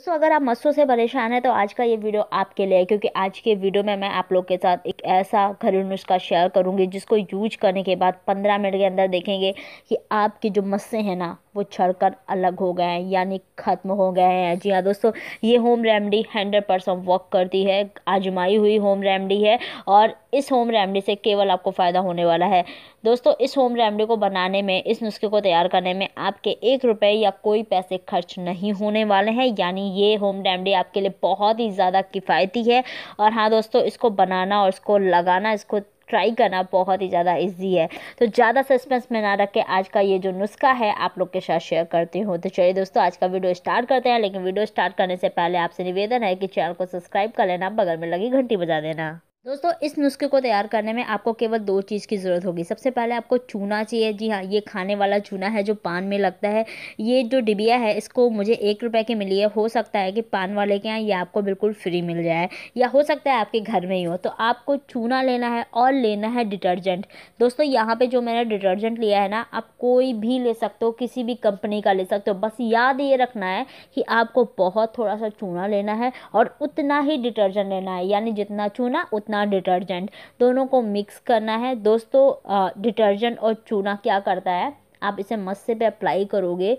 दोस्तों अगर आप मस्सों से परेशान हैं तो आज का ये वीडियो आपके लिए है क्योंकि आज के वीडियो में मैं आप लोग के साथ एक ऐसा घरेलू नुस्खा शेयर करूंगी जिसको यूज करने के बाद पंद्रह मिनट के अंदर देखेंगे कि आपकी जो मस्से हैं ना वो छड़कर अलग हो गए हैं यानी ख़त्म हो गए हैं जी हाँ दोस्तों ये home remedy hundred percent work करती है आजमाई हुई होम रेमडी है और इस होम रेमडी से केवल आपको फ़ायदा होने वाला है दोस्तों इस होम रेमडी को बनाने में इस नुस्खे को तैयार करने में आपके एक रुपये या कोई पैसे खर्च नहीं होने वाले हैं यानी ये होम रेमडी आपके लिए बहुत ही ज़्यादा किफ़ायती है और हाँ दोस्तों इसको बनाना और इसको लगाना इसको ट्राई करना बहुत ही ज़्यादा ईजी है तो ज़्यादा सस्पेंस में ना रख के आज का ये जो नुस्खा है आप लोग के साथ शेयर करती हूँ तो चलिए दोस्तों आज का वीडियो स्टार्ट करते हैं लेकिन वीडियो स्टार्ट करने से पहले आपसे निवेदन है कि चैनल को सब्सक्राइब कर लेना बगल में लगी घंटी बजा देना दोस्तों इस नुस्खे को तैयार करने में आपको केवल दो चीज़ की ज़रूरत होगी सबसे पहले आपको चूना चाहिए जी हाँ ये खाने वाला चूना है जो पान में लगता है ये जो डिबिया है इसको मुझे एक रुपए की मिली है हो सकता है कि पान वाले के यहाँ ये आपको बिल्कुल फ्री मिल जाए या हो सकता है आपके घर में ही हो तो आपको चूना लेना है और लेना है डिटर्जेंट दोस्तों यहाँ पर जो मैंने डिटर्जेंट लिया है ना आप कोई भी ले सकते हो किसी भी कंपनी का ले सकते हो बस याद ये रखना है कि आपको बहुत थोड़ा सा चूना लेना है और उतना ही डिटर्जेंट लेना है यानी जितना चूना उतना अपना डिटर्जेंट दोनों को मिक्स करना है दोस्तों डिटर्जेंट और चूना क्या करता है आप इसे मस्से पे अप्लाई करोगे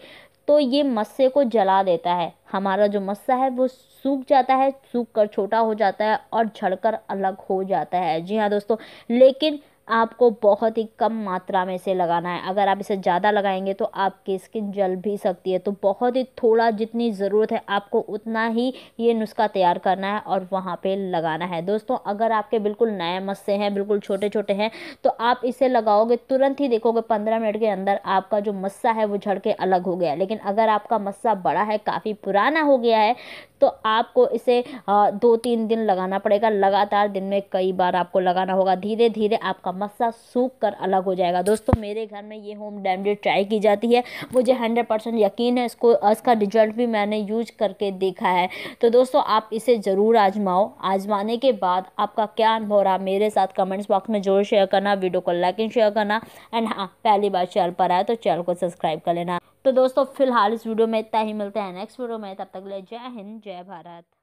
तो ये मस्से को जला देता है हमारा जो मस्सा है वो सूख जाता है सूख कर छोटा हो जाता है और झड़कर अलग हो जाता है जी हाँ दोस्तों लेकिन आपको बहुत ही कम मात्रा में इसे लगाना है अगर आप इसे ज़्यादा लगाएंगे तो आपकी स्किन जल भी सकती है तो बहुत ही थोड़ा जितनी ज़रूरत है आपको उतना ही ये नुस्खा तैयार करना है और वहाँ पे लगाना है दोस्तों अगर आपके बिल्कुल नए मस्से हैं बिल्कुल छोटे छोटे हैं तो आप इसे लगाओगे तुरंत ही देखोगे पंद्रह मिनट के अंदर आपका जो मस्सा है वो झड़ के अलग हो गया लेकिन अगर आपका मस्सा बड़ा है काफ़ी पुराना हो गया है तो आपको इसे दो तीन दिन लगाना पड़ेगा लगातार दिन में कई बार आपको लगाना होगा धीरे धीरे आपका मसा सूख कर अलग हो जाएगा दोस्तों मेरे घर में ये होम रेमडी ट्राई की जाती है मुझे हंड्रेड परसेंट यकीन है इसको इसका रिजल्ट भी मैंने यूज करके देखा है तो दोस्तों आप इसे ज़रूर आजमाओ आजमाने के बाद आपका क्या अनुभव रहा मेरे साथ कमेंट्स बॉक्स में जरूर शेयर करना वीडियो को लाइक एंड शेयर करना एंड हाँ पहली बार चैनल पर आए तो चैनल को सब्सक्राइब कर लेना तो दोस्तों फिलहाल इस वीडियो में इतना ही मिलते हैं नेक्स्ट वीडियो में तब तक ले जय हिंद जय भारत